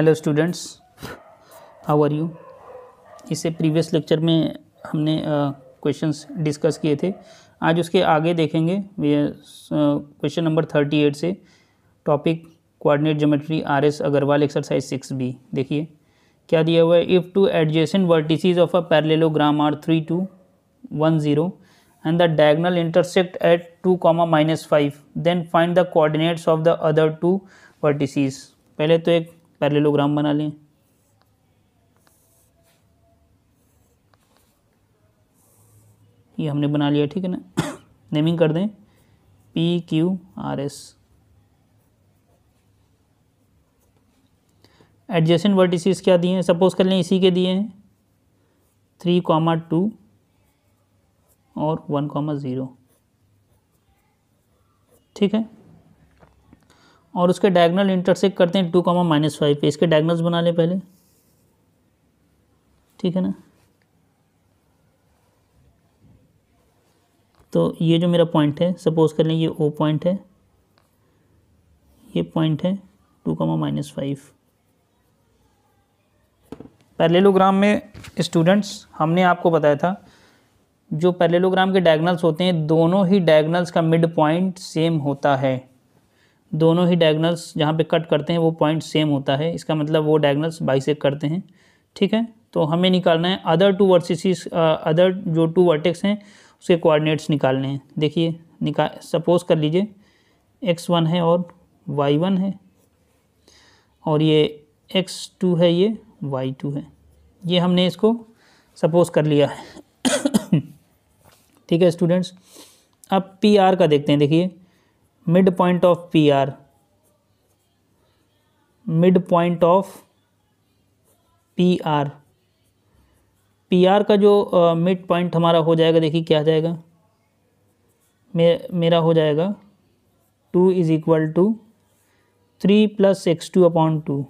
Hello students how are you इससे previous lecture में हमने क्वेश्चंस uh, डिस्कस किए थे आज उसके आगे देखेंगे क्वेश्चन नंबर थर्टी एट से topic coordinate geometry R S Agarwal exercise six B देखिए क्या दिया हुआ है if two adjacent vertices of a parallelogram are three two one zero and the diagonal intersect at two comma minus five then find the coordinates of the other two vertices पहले तो एक parallelogram बना लें ये हमने बना लिया ठीक है ना नेमिंग कर दें P Q R S adjacent vertices क्या दिए हैं सपोज कर लें इसी के दिए हैं थ्री कॉमा टू और वन कॉमा ज़ीरो ठीक है और उसके डायगनल इंटरसेक्ट करते हैं टू कॉमा माइनस फाइव पे इसके डायगनल्स बना लें पहले ठीक है ना तो ये जो मेरा पॉइंट है सपोज कर लें ये ओ पॉइंट है ये पॉइंट है two comma minus five parallelogram में स्टूडेंट्स हमने आपको बताया था जो पैरेलोग्राम के डायगनल्स होते हैं दोनों ही डायगनल्स का मिड पॉइंट सेम होता है दोनों ही डायगनल्स जहाँ पे कट करते हैं वो पॉइंट सेम होता है इसका मतलब वो डायगनल्स बाइसेक करते हैं ठीक है तो हमें निकालना है अदर टू वर्सिस अदर जो टू वर्टेक्स हैं उसके कोऑर्डिनेट्स निकालने हैं देखिए निकाल सपोज कर लीजिए एक्स वन है और वाई वन है और ये एक्स टू है ये वाई टू है ये हमने इसको सपोज कर लिया है ठीक है स्टूडेंट्स अब पी आर का देखते हैं देखिए mid point of P R mid point of P R P R का जो मिड uh, पॉइंट हमारा हो जाएगा देखिए क्या जाएगा मे, मेरा हो जाएगा two is equal to three plus x two upon two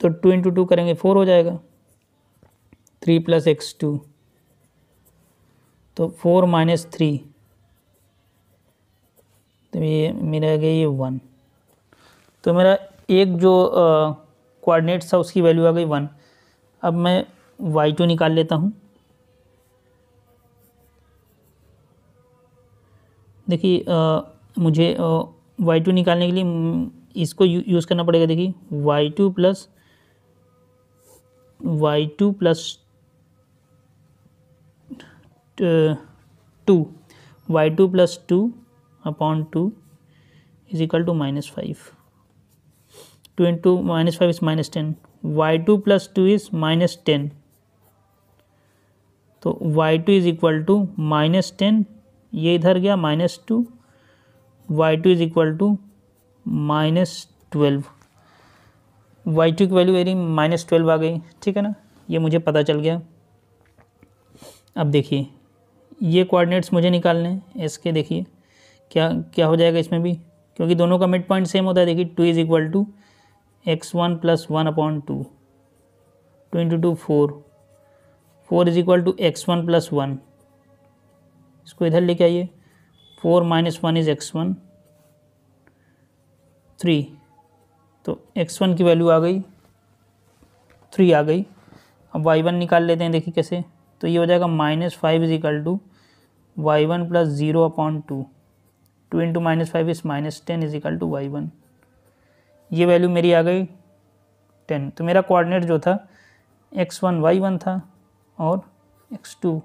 तो टू इंटू टू करेंगे फोर हो जाएगा थ्री प्लस एक्स टू तो फोर माइनस थ्री तो ये मेरा आ गया ये वन तो मेरा एक जो कोऑर्डिनेट्स था उसकी वैल्यू आ गई वन अब मैं वाई टू निकाल लेता हूँ देखिए मुझे वाई टू निकालने के लिए इसको यू, यूज़ करना पड़ेगा देखिए y two plus y two plus two y two plus two upon two is equal to minus five two into minus five is minus ten y two plus two is minus ten तो y two is equal to minus ten ये इधर गया minus two y two is equal to minus twelve y two की value मेरी minus twelve आ गई ठीक है ना ये मुझे पता चल गया अब देखिए ये कोऑर्डिनेट्स मुझे निकालने हैं इसके देखिए क्या क्या हो जाएगा इसमें भी क्योंकि दोनों का मिड पॉइंट सेम होता है देखिए two is equal to x one plus one upon two two into two four four is equal to x one plus one इसको इधर लेके आइए four minus one is x one three तो x one की value आ गई three आ गई अब वाई वन निकाल लेते हैं देखिए कैसे तो ये हो जाएगा minus five is equal to y one plus zero upon two two into minus five is minus ten is equal to y one ये वैल्यू मेरी आ गई टेन तो मेरा कोऑर्डिनेट जो था एक्स वन वाई वन था और एक्स टू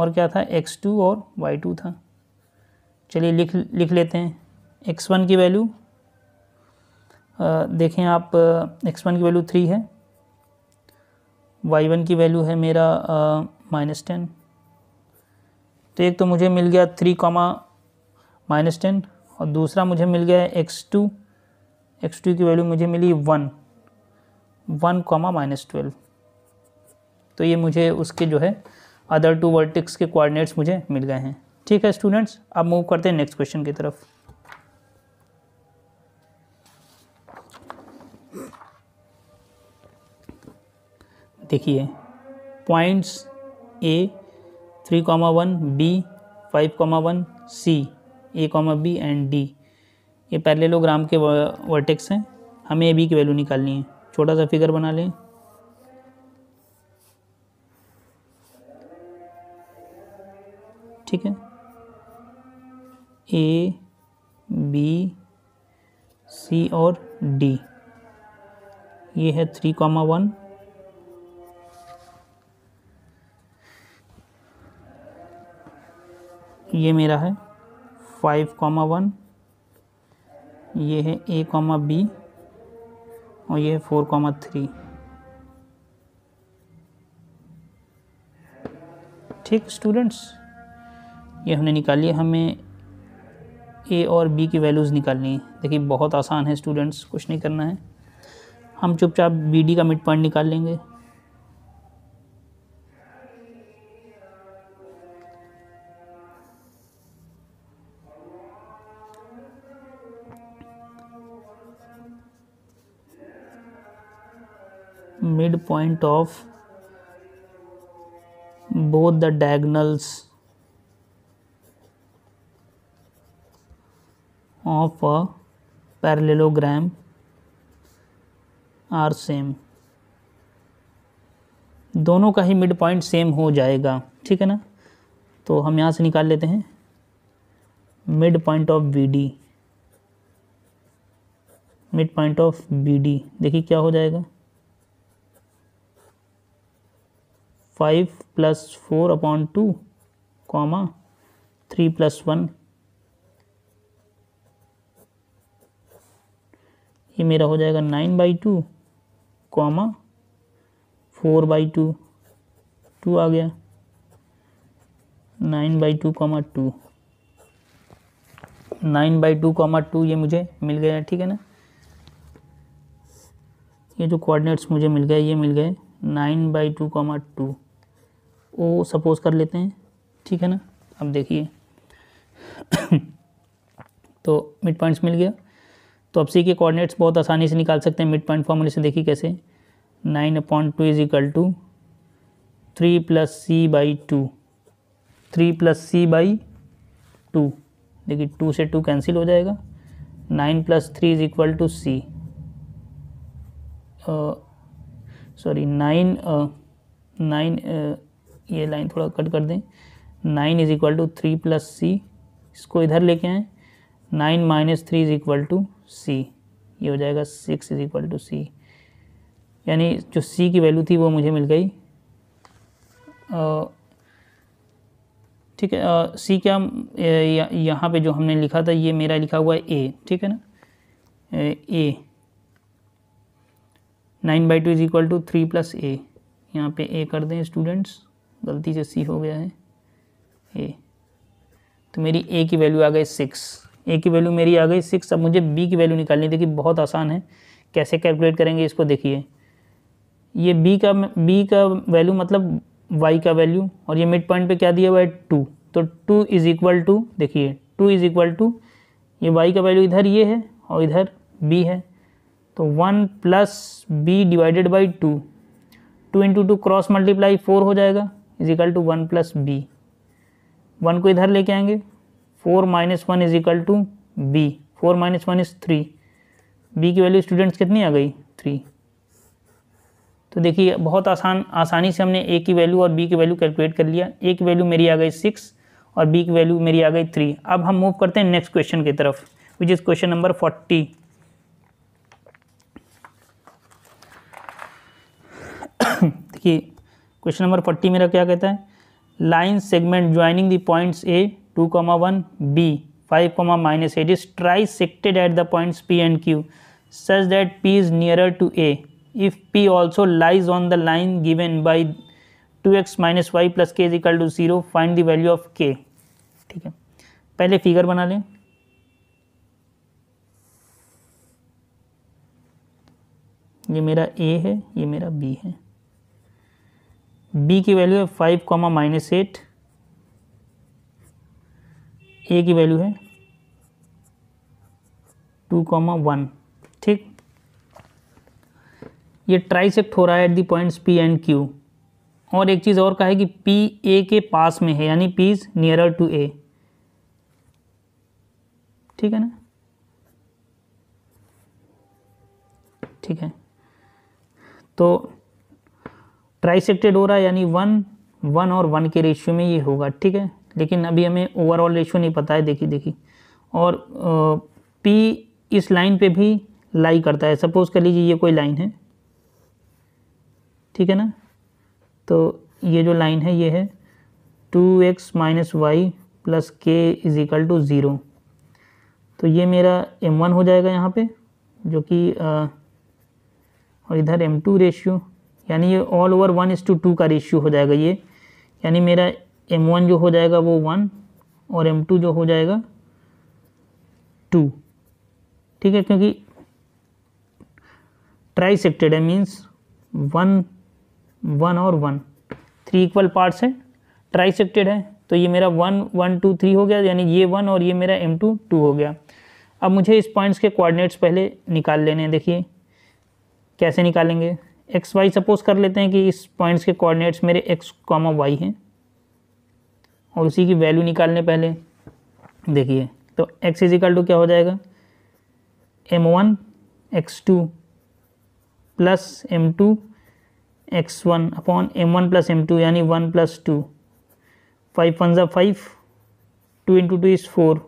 और क्या था एक्स टू और वाई टू था चलिए लिख लिख लेते हैं एक्स वन की वैल्यू देखें आप एक्स वन की वैल्यू थ्री है वाई वन की वैल्यू है मेरा माइनस टेन तो एक तो मुझे मिल गया थ्री कॉमा माइनस टेन और दूसरा मुझे मिल गया है एक्स टू एक्स टू की वैल्यू मुझे मिली one one comma minus twelve तो ये मुझे उसके जो है अदर टू वर्टिक्स के कोऑर्डिनेट्स मुझे मिल गए हैं ठीक है स्टूडेंट्स अब मूव करते हैं नेक्स्ट क्वेश्चन की तरफ देखिए points A three comma one B five comma one C a comma b and D ये पैरेललोग्राम के वर्टेक्स हैं हमें ए बी की वैल्यू निकालनी है छोटा सा फिगर बना लें ठीक है ए बी सी और डी ये है थ्री कॉमा वन ये मेरा है फाइव कॉमा वन ये है ए कॉमा बी और ये है फोर कॉमा थ्री ठीक स्टूडेंट्स ये हमने निकाली है हमें ए और बी की वैल्यूज़ निकालनी है देखिए बहुत आसान है स्टूडेंट्स कुछ नहीं करना है हम चुपचाप बी डी का मिड पॉइंट निकाल लेंगे point of both the diagonals of a parallelogram are same दोनों का ही मिड पॉइंट सेम हो जाएगा ठीक है ना तो हम यहाँ से निकाल लेते हैं mid point of B D mid point of B D देखिए क्या हो जाएगा five plus four upon two comma three plus one ये मेरा हो जाएगा nine by two comma four by two two आ गया nine by two comma two nine by two comma two ये मुझे मिल गया ठीक है ना ये जो कोऑर्डिनेट्स मुझे मिल गए ये मिल गए nine by two comma two वो सपोज कर लेते हैं ठीक है ना अब देखिए तो मिड पॉइंट्स मिल गया तो अब सी के कोऑर्डिनेट्स बहुत आसानी से निकाल सकते हैं मिड पॉइंट फॉर्मूले से देखिए कैसे nine upon two is equal to three plus C by two three plus C by two देखिए टू से टू कैंसिल हो जाएगा nine plus three is equal to C sorry nine nine ये line थोड़ा कट कर दें nine is equal to three plus C इसको इधर लेके आएँ nine minus three is equal to C ये हो जाएगा six is equal to C यानी जो सी की वैल्यू थी वो मुझे मिल गई ठीक है सी क्या यहाँ पे जो हमने लिखा था ये मेरा लिखा हुआ है ए ठीक है ना A nine by two is equal to three plus A यहाँ पे ए कर दें स्टूडेंट्स गलती से सी हो गया है ए तो मेरी ए की वैल्यू आ गई सिक्स ए की वैल्यू मेरी आ गई सिक्स अब मुझे बी की वैल्यू निकालनी देखिए बहुत आसान है कैसे कैलकुलेट करेंगे इसको देखिए ये बी का बी का वैल्यू मतलब वाई का वैल्यू और ये मिड पॉइंट पे क्या दिया हुआ है टू तो टू इज़ इक्वल टू देखिए टू इज़ इक्वल टू ये वाई का वैल्यू इधर ये है और इधर बी है तो one plus b divided by two two into two cross multiply four हो जाएगा equal to one plus b one को इधर लेके आएंगे four minus one is equal to b four minus one is three b की value students कितनी आ गई थ्री तो देखिए बहुत आसान आसानी से हमने ए की वैल्यू और बी की वैल्यू कैलकुलेट कर लिया ए की वैल्यू मेरी आ गई सिक्स और बी की वैल्यू मेरी आ गई थ्री अब हम मूव करते हैं नेक्स्ट क्वेश्चन की तरफ which is question number forty देखिए क्वेश्चन नंबर फोर्टी मेरा क्या कहता है line segment joining the points A two comma one B five comma minus eight is trisected at the points P and Q such that P is nearer to A if P also lies on the line given by two x minus y plus k is equal to zero find the value of के ठीक है पहले figure बना लें ये मेरा ए है ये मेरा बी है बी की वैल्यू है five comma minus eight A की वैल्यू है टू कॉमा वन ठीक ये ट्राइसेक्ट हो रहा है at the points P and Q और एक चीज़ और कहा है कि पी ए के पास में है यानी P is nearer to A ठीक है ना ठीक है तो ट्राइसेक्टेड हो रहा है यानी वन वन और वन के रेशियो में ये होगा ठीक है लेकिन अभी हमें ओवरऑल रेशियो नहीं पता है देखिए देखिए और पी इस लाइन पे भी लाई करता है सपोज़ कर लीजिए ये कोई लाइन है ठीक है ना तो ये जो लाइन है ये है two x minus y plus k is equal to zero तो ये मेरा एम वन हो जाएगा यहाँ पे जो कि और इधर एम टू रेशियो यानी ये all over one is two two का रेशियो हो जाएगा ये यानी मेरा एम वन जो हो जाएगा वो वन और एम टू जो हो जाएगा टू ठीक है क्योंकि ट्राई सेक्टेड है मीन्स वन वन और वन थ्री इक्वल पार्ट्स है ट्राई सेक्टेड है तो ये मेरा वन वन टू थ्री हो गया यानी ये वन और ये मेरा एम टू टू हो गया अब मुझे इस पॉइंट्स के कोऑर्डिनेट्स पहले निकाल लेने हैं देखिए कैसे निकालेंगे एक्स वाई सपोज कर लेते हैं कि इस पॉइंट्स के कोऑर्डिनेट्स मेरे एक्स कॉमा वाई हैं और उसी की वैल्यू निकालने पहले देखिए तो एक्स इजिकल टू क्या हो जाएगा m one x two plus m two x one upon m one plus m two यानी one plus two five one ज़ा five two into two is four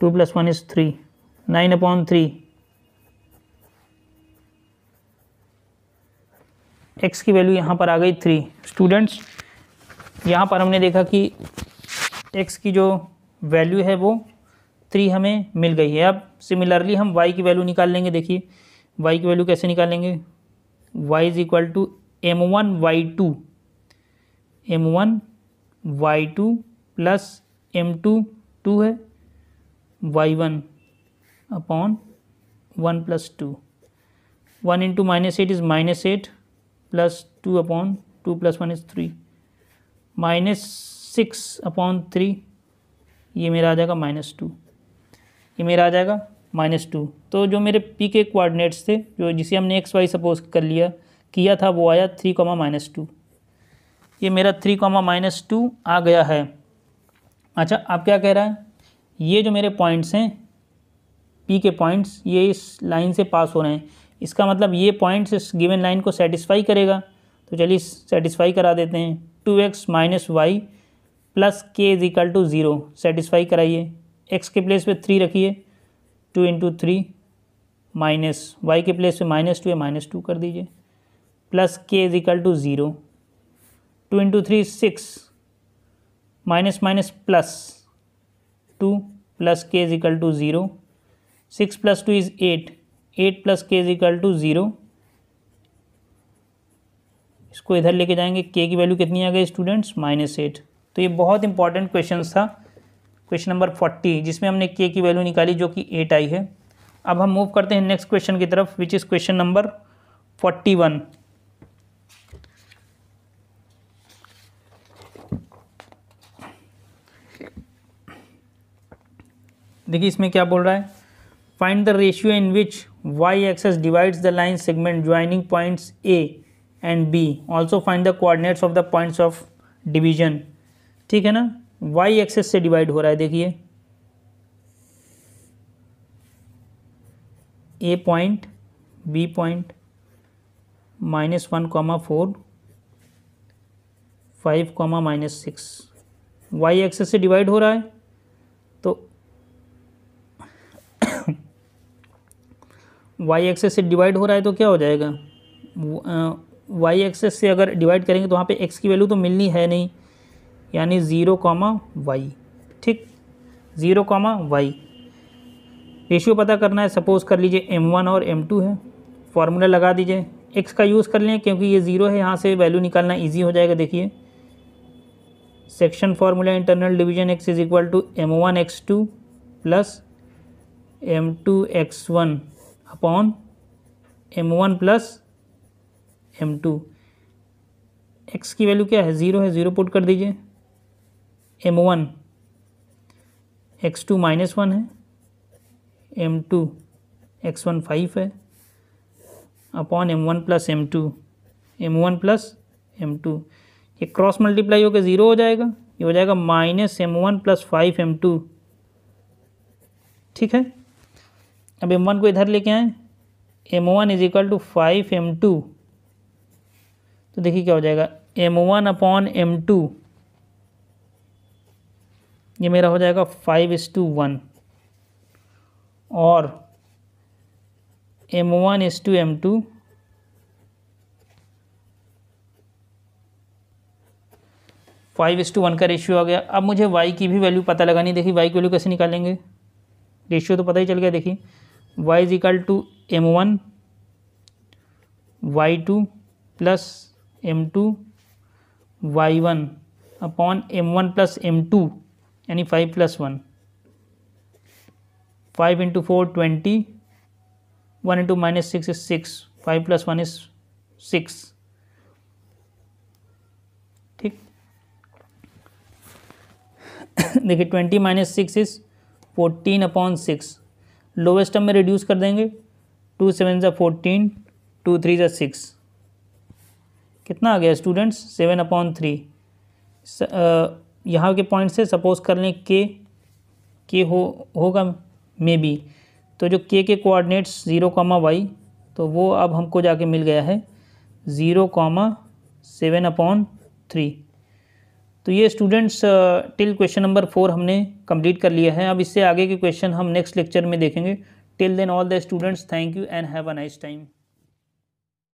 two plus one is three nine upon three x की value यहाँ पर आ गई three students यहाँ पर हमने देखा कि एक्स की जो वैल्यू है वो थ्री हमें मिल गई है अब सिमिलरली हम वाई की वैल्यू निकाल लेंगे देखिए वाई की वैल्यू कैसे निकालेंगे y is equal to m one y two m one y two plus m two two है y one upon one plus two one into minus eight is minus eight plus two upon two plus one is three minus six upon three ये मेरा आ जाएगा minus two ये मेरा आ जाएगा minus two तो जो मेरे पी के कोऑर्डिनेट्स थे जो जिसे हमने एक्स वाई सपोज कर लिया किया था वो आया थ्री कॉमा माइनस टू ये मेरा थ्री कॉमा माइनस टू आ गया है अच्छा आप क्या कह रहा है ये जो मेरे पॉइंट्स हैं पी के पॉइंट्स ये इस लाइन से पास हो रहे हैं इसका मतलब ये पॉइंट्स इस गिवन लाइन को सेटिस्फाई करेगा तो चलिए सेटिस्फाई करा देते हैं two x minus y plus k is equal to zero satisfy कराइए एक्स के प्लेस पे थ्री रखिए two into three minus y के प्लेस पे माइनस टू या माइनस टू कर दीजिए plus k is equal to zero two into three six minus minus plus two plus k is equal to zero six plus two is eight eight plus k is equal to zero इसको इधर लेके जाएंगे के की value कितनी आ गई students minus eight तो ये बहुत इंपॉर्टेंट क्वेश्चन था क्वेश्चन नंबर फोर्टी जिसमें हमने के की वैल्यू निकाली जो कि एट आई है अब हम मूव करते हैं नेक्स्ट क्वेश्चन की तरफ which is question number forty one देखिए इसमें क्या बोल रहा है find the ratio in which y axis divides the line segment joining points A and B. Also find the coordinates of the points of division. ठीक है ना y access से डिवाइड हो रहा है देखिए A point B point minus one comma four five comma minus six y axis से divide हो रहा है वाई एक्सेस से डिवाइड हो रहा है तो क्या हो जाएगा वाई एक्सेस से अगर डिवाइड करेंगे तो वहाँ पे एक्स की वैल्यू तो मिलनी है नहीं यानी ज़ीरो कॉमा वाई ठीक ज़ीरो कॉमा वाई रेशियो पता करना है सपोज़ कर लीजिए एम वन और एम टू है फार्मूला लगा दीजिए एक्स का यूज़ कर लें क्योंकि ये ज़ीरो है यहाँ से वैल्यू निकालना ईजी हो जाएगा देखिए section formula internal division x is equal to m one x two plus m two x one upon m one plus m two x की वैल्यू क्या है ज़ीरो है ज़ीरो पुट कर दीजिए m one x two minus one है m two x one five है upon m one plus m two m one plus m two ये cross multiply होकर ज़ीरो हो जाएगा ये हो जाएगा minus m one plus five m two ठीक है अब एम वन को इधर लेके आए m one is equal to five m two तो देखिए क्या हो जाएगा m one upon m two ये मेरा हो जाएगा फाइव इज टू वन और m one is to m two five is to one का रेशियो आ गया अब मुझे वाई की भी वैल्यू पता लगानी देखिए वाई की वैल्यू कैसे निकालेंगे रेशियो तो पता ही चल गया देखिए y is equal to m one y two plus m two y one upon m one plus m two यानी five plus one five into four twenty one into minus six is six five plus one is six ठीक देखिए twenty minus six is fourteen upon six lowest term में reduce कर देंगे two seven ज़ा fourteen two three ज़ा six कितना आ गया स्टूडेंट्स सेवन अपॉन थ्री यहाँ के पॉइंट से सपोज कर लें के के हो होगा मे बी तो जो के के कोऑर्डिनेट्स ज़ीरो कॉमा वाई तो वो अब हमको जाके मिल गया है zero comma seven upon three तो ये students till question number four हमने कंप्लीट कर लिया है अब इससे आगे के क्वेश्चन हम नेक्स्ट लेक्चर में देखेंगे till then all the students thank you and have a nice time